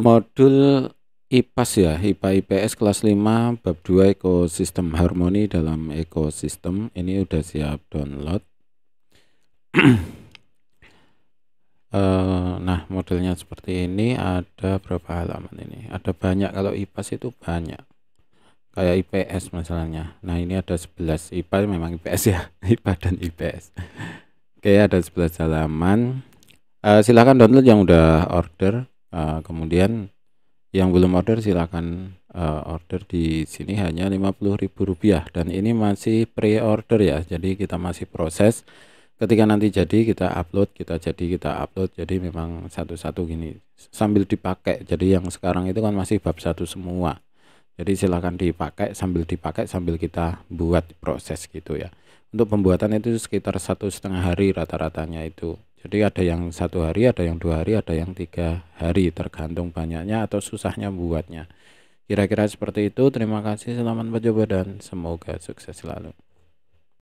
Modul IPAS ya, IPA IPS kelas 5 bab 2 ekosistem harmoni dalam ekosistem. Ini udah siap download. Eh, nah, modelnya seperti ini ada berapa halaman ini? Ada banyak kalau IPAS itu banyak. Kayak IPS masalahnya. Nah, ini ada 11 IPA memang IPS ya, IPA dan IPS. Oke, ada 11 halaman. Uh, eh, silahkan download yang udah order Uh, kemudian yang belum order silahkan uh, eh, order di sini hanya Rp50.000 dan ini masih pre-order ya. Jadi kita masih proses ketika nanti jadi kita upload, kita jadi kita upload. Jadi memang satu-satu gini sambil dipakai. Jadi yang sekarang itu kan masih bab satu semua. Jadi silahkan dipakai sambil dipakai sambil kita buat proses gitu ya. Untuk pembuatan itu sekitar satu setengah hari rata-ratanya itu jadi ada yang satu hari, ada yang dua hari, ada yang tiga hari tergantung banyaknya atau susahnya buatnya. Kira-kira seperti itu. Terima kasih, selamat mencoba dan semoga sukses selalu.